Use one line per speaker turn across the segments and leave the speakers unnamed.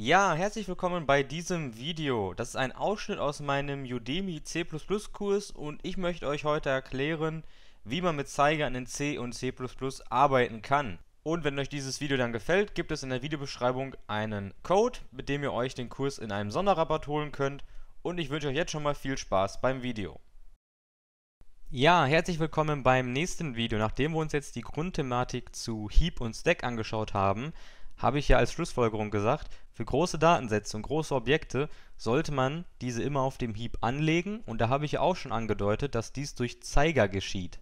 Ja, herzlich willkommen bei diesem Video. Das ist ein Ausschnitt aus meinem Udemy C++ Kurs und ich möchte euch heute erklären, wie man mit Zeigern in C und C++ arbeiten kann. Und wenn euch dieses Video dann gefällt, gibt es in der Videobeschreibung einen Code, mit dem ihr euch den Kurs in einem Sonderrabatt holen könnt und ich wünsche euch jetzt schon mal viel Spaß beim Video. Ja, herzlich willkommen beim nächsten Video. Nachdem wir uns jetzt die Grundthematik zu Heap und Stack angeschaut haben, habe ich ja als Schlussfolgerung gesagt, für große Datensätze und große Objekte sollte man diese immer auf dem Heap anlegen und da habe ich ja auch schon angedeutet, dass dies durch Zeiger geschieht.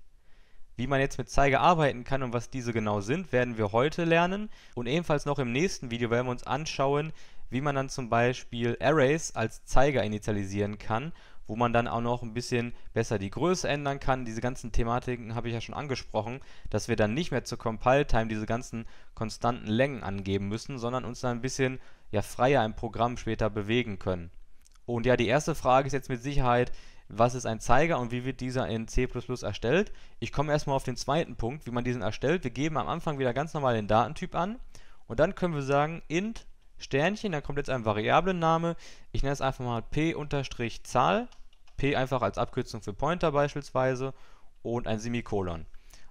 Wie man jetzt mit Zeiger arbeiten kann und was diese genau sind, werden wir heute lernen und ebenfalls noch im nächsten Video werden wir uns anschauen, wie man dann zum Beispiel Arrays als Zeiger initialisieren kann wo man dann auch noch ein bisschen besser die Größe ändern kann. Diese ganzen Thematiken habe ich ja schon angesprochen, dass wir dann nicht mehr zur Compile-Time diese ganzen konstanten Längen angeben müssen, sondern uns dann ein bisschen ja, freier im Programm später bewegen können. Und ja, die erste Frage ist jetzt mit Sicherheit, was ist ein Zeiger und wie wird dieser in C++ erstellt? Ich komme erstmal auf den zweiten Punkt, wie man diesen erstellt. Wir geben am Anfang wieder ganz normal den Datentyp an und dann können wir sagen int Sternchen, da kommt jetzt ein Variablenname. Ich nenne es einfach mal p-Zahl. p einfach als Abkürzung für Pointer beispielsweise und ein Semikolon.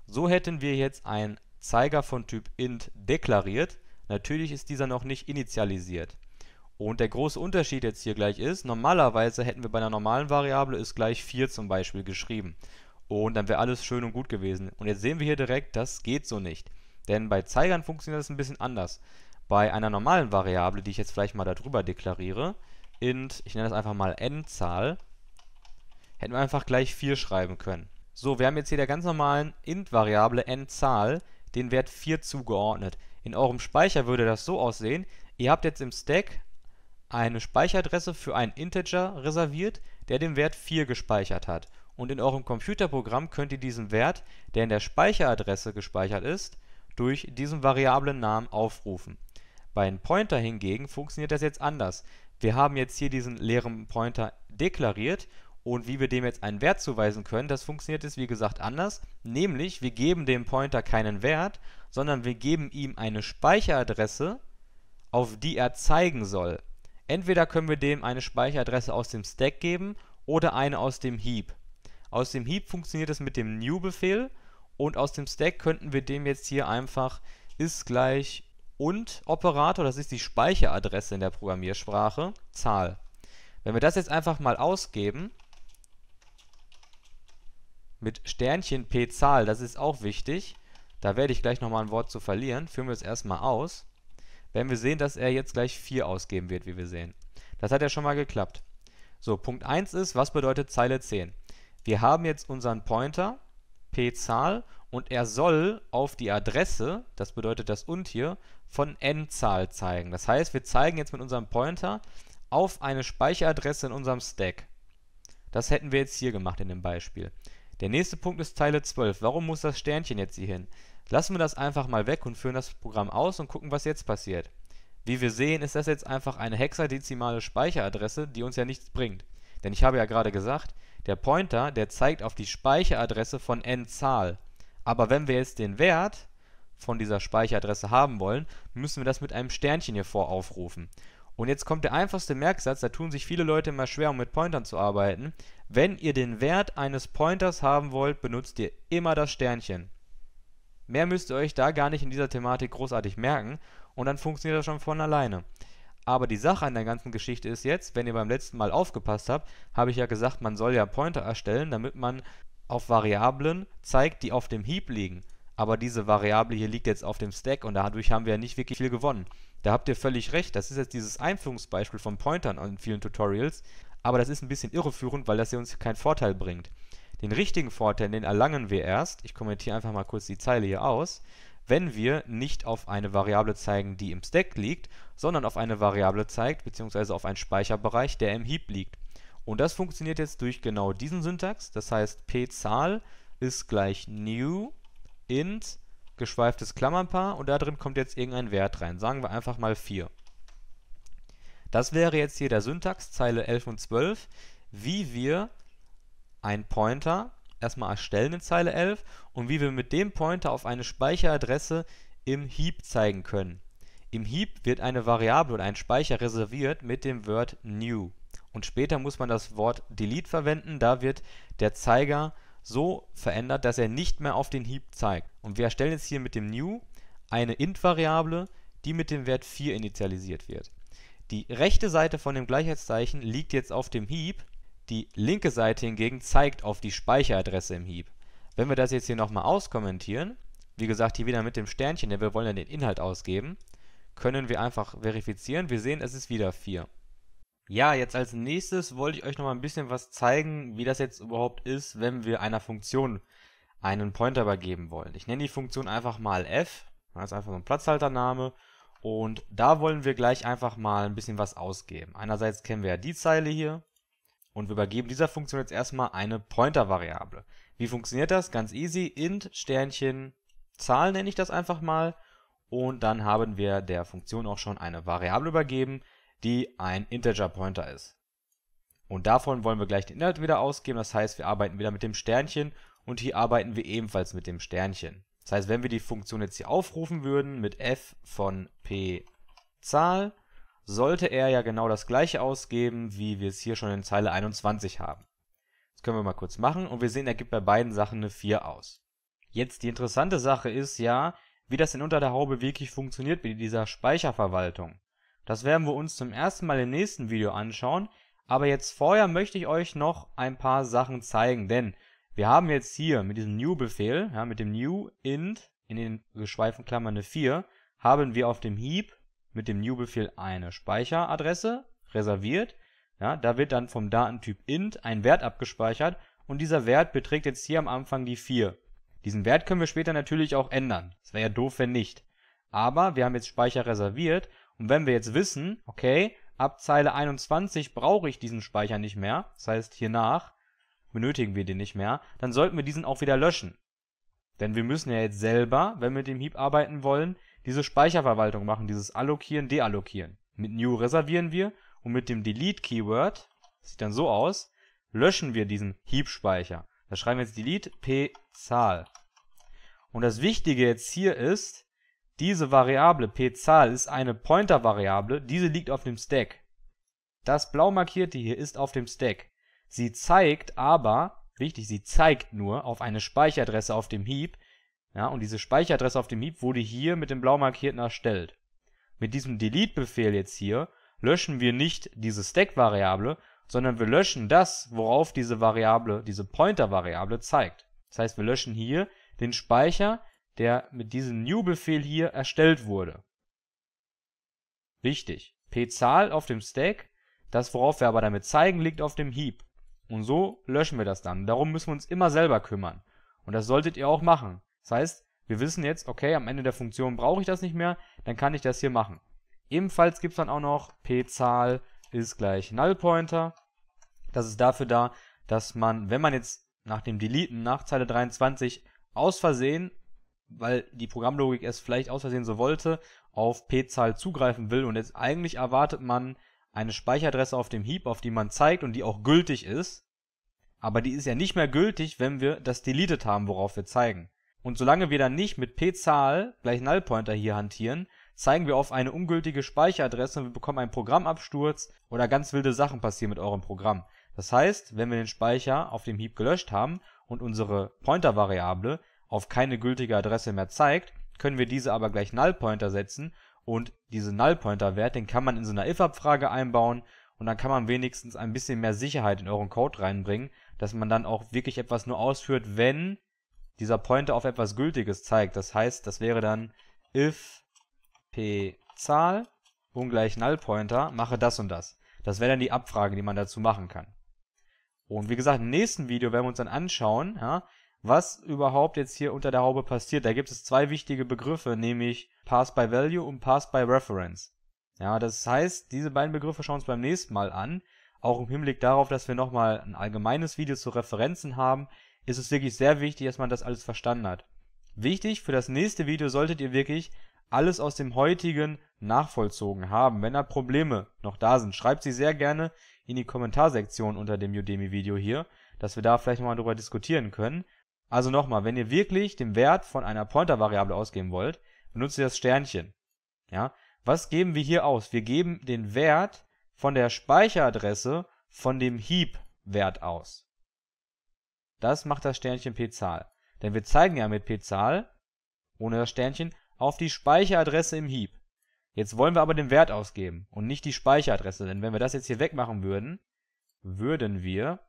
So hätten wir jetzt einen Zeiger von Typ int deklariert. Natürlich ist dieser noch nicht initialisiert. Und der große Unterschied jetzt hier gleich ist, normalerweise hätten wir bei einer normalen Variable ist gleich 4 zum Beispiel geschrieben. Und dann wäre alles schön und gut gewesen. Und jetzt sehen wir hier direkt, das geht so nicht. Denn bei Zeigern funktioniert das ein bisschen anders bei einer normalen Variable, die ich jetzt vielleicht mal darüber deklariere, int, ich nenne das einfach mal n-Zahl, hätten wir einfach gleich 4 schreiben können. So, wir haben jetzt hier der ganz normalen int-Variable n-Zahl den Wert 4 zugeordnet. In eurem Speicher würde das so aussehen, ihr habt jetzt im Stack eine Speicheradresse für einen Integer reserviert, der den Wert 4 gespeichert hat. Und in eurem Computerprogramm könnt ihr diesen Wert, der in der Speicheradresse gespeichert ist, durch diesen Variablen-Namen aufrufen. Bei einem Pointer hingegen funktioniert das jetzt anders. Wir haben jetzt hier diesen leeren Pointer deklariert und wie wir dem jetzt einen Wert zuweisen können, das funktioniert jetzt wie gesagt anders. Nämlich, wir geben dem Pointer keinen Wert, sondern wir geben ihm eine Speicheradresse, auf die er zeigen soll. Entweder können wir dem eine Speicheradresse aus dem Stack geben oder eine aus dem Heap. Aus dem Heap funktioniert es mit dem New-Befehl und aus dem Stack könnten wir dem jetzt hier einfach ist gleich und Operator, das ist die Speicheradresse in der Programmiersprache, Zahl. Wenn wir das jetzt einfach mal ausgeben, mit Sternchen p Zahl, das ist auch wichtig, da werde ich gleich nochmal ein Wort zu verlieren, führen wir es erstmal aus, werden wir sehen, dass er jetzt gleich 4 ausgeben wird, wie wir sehen. Das hat ja schon mal geklappt. So, Punkt 1 ist, was bedeutet Zeile 10? Wir haben jetzt unseren Pointer, p Zahl, und er soll auf die Adresse, das bedeutet das und hier, von N-Zahl zeigen. Das heißt, wir zeigen jetzt mit unserem Pointer auf eine Speicheradresse in unserem Stack. Das hätten wir jetzt hier gemacht in dem Beispiel. Der nächste Punkt ist Zeile 12. Warum muss das Sternchen jetzt hier hin? Lassen wir das einfach mal weg und führen das Programm aus und gucken, was jetzt passiert. Wie wir sehen, ist das jetzt einfach eine hexadezimale Speicheradresse, die uns ja nichts bringt. Denn ich habe ja gerade gesagt, der Pointer, der zeigt auf die Speicheradresse von n Zahl. Aber wenn wir jetzt den Wert von dieser Speicheradresse haben wollen, müssen wir das mit einem Sternchen hier vor aufrufen. Und jetzt kommt der einfachste Merksatz, da tun sich viele Leute immer schwer, um mit Pointern zu arbeiten. Wenn ihr den Wert eines Pointers haben wollt, benutzt ihr immer das Sternchen. Mehr müsst ihr euch da gar nicht in dieser Thematik großartig merken und dann funktioniert das schon von alleine. Aber die Sache an der ganzen Geschichte ist jetzt, wenn ihr beim letzten Mal aufgepasst habt, habe ich ja gesagt, man soll ja Pointer erstellen, damit man auf Variablen zeigt, die auf dem Heap liegen aber diese Variable hier liegt jetzt auf dem Stack und dadurch haben wir ja nicht wirklich viel gewonnen. Da habt ihr völlig recht, das ist jetzt dieses Einführungsbeispiel von Pointern in vielen Tutorials, aber das ist ein bisschen irreführend, weil das hier uns keinen Vorteil bringt. Den richtigen Vorteil, den erlangen wir erst, ich kommentiere einfach mal kurz die Zeile hier aus, wenn wir nicht auf eine Variable zeigen, die im Stack liegt, sondern auf eine Variable zeigt, beziehungsweise auf einen Speicherbereich, der im Heap liegt. Und das funktioniert jetzt durch genau diesen Syntax, das heißt pzahl ist gleich new int geschweiftes Klammernpaar und da drin kommt jetzt irgendein Wert rein. Sagen wir einfach mal 4. Das wäre jetzt hier der Syntax, Zeile 11 und 12, wie wir einen Pointer erstmal erstellen in Zeile 11 und wie wir mit dem Pointer auf eine Speicheradresse im Heap zeigen können. Im Heap wird eine Variable oder ein Speicher reserviert mit dem Wort new. Und später muss man das Wort delete verwenden, da wird der Zeiger so verändert, dass er nicht mehr auf den Heap zeigt. Und wir erstellen jetzt hier mit dem new eine int-Variable, die mit dem Wert 4 initialisiert wird. Die rechte Seite von dem Gleichheitszeichen liegt jetzt auf dem Heap, die linke Seite hingegen zeigt auf die Speicheradresse im Heap. Wenn wir das jetzt hier nochmal auskommentieren, wie gesagt hier wieder mit dem Sternchen, denn wir wollen ja den Inhalt ausgeben, können wir einfach verifizieren. Wir sehen, es ist wieder 4. Ja, jetzt als nächstes wollte ich euch noch mal ein bisschen was zeigen, wie das jetzt überhaupt ist, wenn wir einer Funktion einen Pointer übergeben wollen. Ich nenne die Funktion einfach mal f, das ist einfach so ein Platzhaltername. Und da wollen wir gleich einfach mal ein bisschen was ausgeben. Einerseits kennen wir ja die Zeile hier und wir übergeben dieser Funktion jetzt erstmal eine Pointer-Variable. Wie funktioniert das? Ganz easy, int Sternchen Zahl nenne ich das einfach mal und dann haben wir der Funktion auch schon eine Variable übergeben, die ein Integer-Pointer ist. Und davon wollen wir gleich den Inhalt wieder ausgeben, das heißt, wir arbeiten wieder mit dem Sternchen und hier arbeiten wir ebenfalls mit dem Sternchen. Das heißt, wenn wir die Funktion jetzt hier aufrufen würden mit f von p Zahl, sollte er ja genau das gleiche ausgeben, wie wir es hier schon in Zeile 21 haben. Das können wir mal kurz machen und wir sehen, er gibt bei beiden Sachen eine 4 aus. Jetzt die interessante Sache ist ja, wie das denn unter der Haube wirklich funktioniert mit dieser Speicherverwaltung. Das werden wir uns zum ersten Mal im nächsten Video anschauen, aber jetzt vorher möchte ich euch noch ein paar Sachen zeigen, denn wir haben jetzt hier mit diesem New-Befehl, ja, mit dem New int in den geschweiften Klammern eine 4, haben wir auf dem Heap mit dem New-Befehl eine Speicheradresse reserviert. Ja, da wird dann vom Datentyp int ein Wert abgespeichert und dieser Wert beträgt jetzt hier am Anfang die 4. Diesen Wert können wir später natürlich auch ändern. Das wäre ja doof, wenn nicht. Aber wir haben jetzt Speicher reserviert und wenn wir jetzt wissen, okay, ab Zeile 21 brauche ich diesen Speicher nicht mehr, das heißt hier nach benötigen wir den nicht mehr, dann sollten wir diesen auch wieder löschen. Denn wir müssen ja jetzt selber, wenn wir mit dem Heap arbeiten wollen, diese Speicherverwaltung machen, dieses Allokieren, Deallokieren. Mit New reservieren wir und mit dem Delete-Keyword, sieht dann so aus, löschen wir diesen Heap-Speicher. Da schreiben wir jetzt Delete p Zahl. Und das Wichtige jetzt hier ist, diese Variable p_Zahl ist eine Pointer-Variable, diese liegt auf dem Stack. Das blau markierte hier ist auf dem Stack. Sie zeigt aber wichtig, sie zeigt nur auf eine Speicheradresse auf dem Heap. Ja, und diese Speicheradresse auf dem Heap wurde hier mit dem blau markierten erstellt. Mit diesem Delete-Befehl jetzt hier löschen wir nicht diese Stack-Variable, sondern wir löschen das, worauf diese Variable, diese Pointer-Variable zeigt. Das heißt, wir löschen hier den Speicher der mit diesem New-Befehl hier erstellt wurde. Wichtig, p-Zahl auf dem Stack, das worauf wir aber damit zeigen, liegt auf dem Heap. Und so löschen wir das dann. Darum müssen wir uns immer selber kümmern. Und das solltet ihr auch machen. Das heißt, wir wissen jetzt, okay, am Ende der Funktion brauche ich das nicht mehr, dann kann ich das hier machen. Ebenfalls gibt es dann auch noch p-Zahl ist gleich null pointer. Das ist dafür da, dass man, wenn man jetzt nach dem Deleten nach Zeile 23 aus Versehen weil die Programmlogik es vielleicht aus Versehen so wollte, auf P-Zahl zugreifen will und jetzt eigentlich erwartet man eine Speicheradresse auf dem Heap, auf die man zeigt und die auch gültig ist, aber die ist ja nicht mehr gültig, wenn wir das deleted haben, worauf wir zeigen. Und solange wir dann nicht mit p-Zahl gleich Null Pointer hier hantieren, zeigen wir auf eine ungültige Speicheradresse und wir bekommen einen Programmabsturz oder ganz wilde Sachen passieren mit eurem Programm. Das heißt, wenn wir den Speicher auf dem Heap gelöscht haben und unsere Pointer-Variable auf keine gültige Adresse mehr zeigt, können wir diese aber gleich Null Pointer setzen und diesen Null Pointer Wert, den kann man in so einer if Abfrage einbauen und dann kann man wenigstens ein bisschen mehr Sicherheit in euren Code reinbringen, dass man dann auch wirklich etwas nur ausführt, wenn dieser Pointer auf etwas Gültiges zeigt. Das heißt, das wäre dann if p Zahl ungleich Null Pointer mache das und das. Das wäre dann die Abfrage, die man dazu machen kann. Und wie gesagt, im nächsten Video werden wir uns dann anschauen, ja was überhaupt jetzt hier unter der Haube passiert. Da gibt es zwei wichtige Begriffe, nämlich Pass by Value und Pass by Reference. Ja, das heißt, diese beiden Begriffe schauen wir uns beim nächsten Mal an. Auch im Hinblick darauf, dass wir nochmal ein allgemeines Video zu Referenzen haben, ist es wirklich sehr wichtig, dass man das alles verstanden hat. Wichtig, für das nächste Video solltet ihr wirklich alles aus dem heutigen nachvollzogen haben. Wenn da Probleme noch da sind, schreibt sie sehr gerne in die Kommentarsektion unter dem Udemy-Video hier, dass wir da vielleicht nochmal drüber diskutieren können. Also nochmal, wenn ihr wirklich den Wert von einer Pointer-Variable ausgeben wollt, benutzt ihr das Sternchen. Ja? Was geben wir hier aus? Wir geben den Wert von der Speicheradresse von dem Heap-Wert aus. Das macht das Sternchen pzahl. Denn wir zeigen ja mit pzahl, ohne das Sternchen, auf die Speicheradresse im Heap. Jetzt wollen wir aber den Wert ausgeben und nicht die Speicheradresse, denn wenn wir das jetzt hier wegmachen würden, würden wir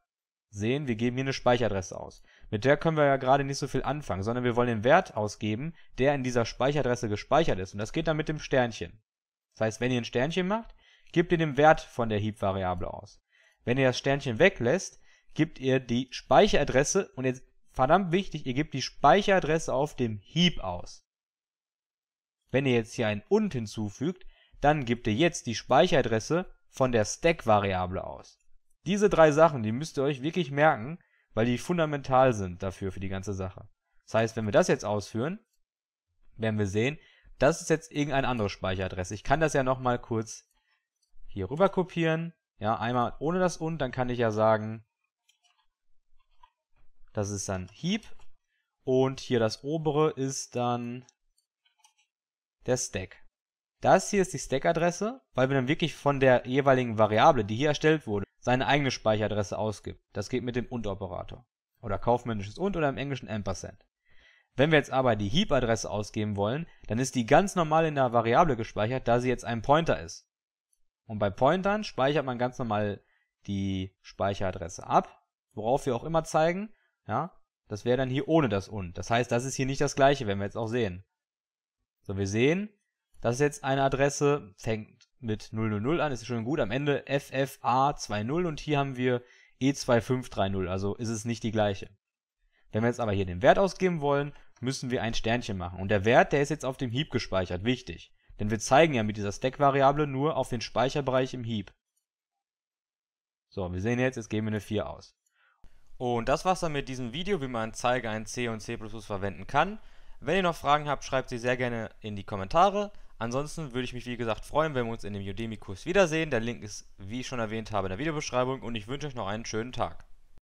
sehen, wir geben hier eine Speicheradresse aus. Mit der können wir ja gerade nicht so viel anfangen, sondern wir wollen den Wert ausgeben, der in dieser Speicheradresse gespeichert ist. Und das geht dann mit dem Sternchen. Das heißt, wenn ihr ein Sternchen macht, gebt ihr den Wert von der Heap-Variable aus. Wenn ihr das Sternchen weglässt, gebt ihr die Speicheradresse und jetzt verdammt wichtig, ihr gebt die Speicheradresse auf dem Heap aus. Wenn ihr jetzt hier ein und hinzufügt, dann gebt ihr jetzt die Speicheradresse von der Stack-Variable aus. Diese drei Sachen, die müsst ihr euch wirklich merken, weil die fundamental sind dafür, für die ganze Sache. Das heißt, wenn wir das jetzt ausführen, werden wir sehen, das ist jetzt irgendeine andere Speicheradresse. Ich kann das ja nochmal kurz hier rüber kopieren. Ja, einmal ohne das und, dann kann ich ja sagen, das ist dann Heap und hier das obere ist dann der Stack. Das hier ist die Stack-Adresse, weil wir dann wirklich von der jeweiligen Variable, die hier erstellt wurde, seine eigene Speicheradresse ausgibt. Das geht mit dem UND-Operator. Oder kaufmännisches UND oder im Englischen Ampersand. Wenn wir jetzt aber die Heap-Adresse ausgeben wollen, dann ist die ganz normal in der Variable gespeichert, da sie jetzt ein Pointer ist. Und bei Pointern speichert man ganz normal die Speicheradresse ab, worauf wir auch immer zeigen. Ja, das wäre dann hier ohne das und. Das heißt, das ist hier nicht das gleiche, wenn wir jetzt auch sehen. So, wir sehen, das ist jetzt eine Adresse, fängt, mit 000 an, ist schon gut. Am Ende FFA20 und hier haben wir E2530, also ist es nicht die gleiche. Wenn wir jetzt aber hier den Wert ausgeben wollen, müssen wir ein Sternchen machen. Und der Wert, der ist jetzt auf dem Heap gespeichert, wichtig. Denn wir zeigen ja mit dieser Stack-Variable nur auf den Speicherbereich im Heap. So, wir sehen jetzt, jetzt geben wir eine 4 aus. Und das war's dann mit diesem Video, wie man Zeige ein C und C++ verwenden kann. Wenn ihr noch Fragen habt, schreibt sie sehr gerne in die Kommentare. Ansonsten würde ich mich wie gesagt freuen, wenn wir uns in dem Udemy-Kurs wiedersehen. Der Link ist, wie ich schon erwähnt habe, in der Videobeschreibung und ich wünsche euch noch einen schönen Tag.